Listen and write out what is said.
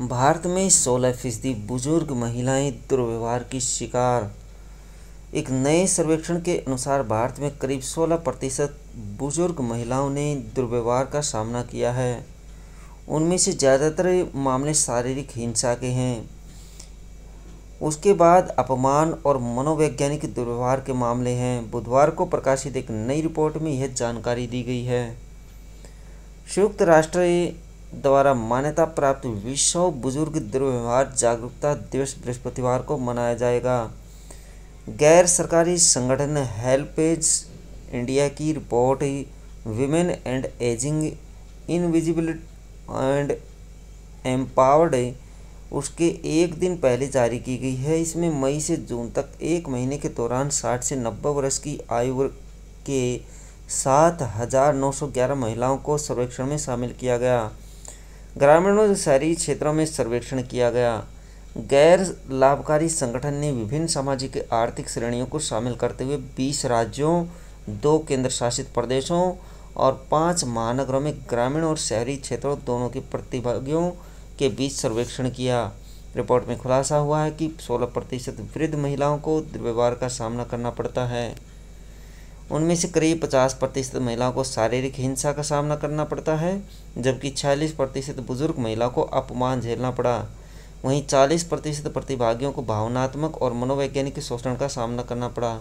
भारत में सोलह फीसदी बुजुर्ग महिलाएं दुर्व्यवहार की शिकार एक नए सर्वेक्षण के अनुसार भारत में करीब 16 प्रतिशत बुजुर्ग महिलाओं ने दुर्व्यवहार का सामना किया है उनमें से ज़्यादातर मामले शारीरिक हिंसा के हैं उसके बाद अपमान और मनोवैज्ञानिक दुर्व्यवहार के मामले हैं बुधवार को प्रकाशित एक नई रिपोर्ट में यह जानकारी दी गई है संयुक्त राष्ट्र द्वारा मान्यता प्राप्त विश्व बुजुर्ग दुर्व्यवहार जागरूकता दिवस बृहस्पतिवार को मनाया जाएगा गैर सरकारी संगठन हेल्पेज इंडिया की report women and ageing invisibility and empowered उसके एक दिन पहले जारी की गई है इसमें मई से जून तक एक महीने के दौरान 60 से 90 वर्ष की आयु वर्ग के सात हज़ार नौ सौ ग्यारह महिलाओं को सर्वेक्षण में शामिल किया गया ग्रामीण और शहरी क्षेत्रों में सर्वेक्षण किया गया गैर लाभकारी संगठन ने विभिन्न सामाजिक आर्थिक श्रेणियों को शामिल करते हुए 20 राज्यों दो केंद्र शासित प्रदेशों और पांच महानगरों में ग्रामीण और शहरी क्षेत्रों दोनों के प्रतिभागियों के बीच सर्वेक्षण किया रिपोर्ट में खुलासा हुआ है कि 16 प्रतिशत वृद्ध महिलाओं को दुर्व्यवहार का सामना करना पड़ता है उनमें से करीब 50 प्रतिशत महिलाओं को शारीरिक हिंसा का सामना करना पड़ता है जबकि छियालीस प्रतिशत बुजुर्ग महिलाओं को अपमान झेलना पड़ा वहीं 40 प्रतिशत प्रतिभागियों को भावनात्मक और मनोवैज्ञानिक शोषण का सामना करना पड़ा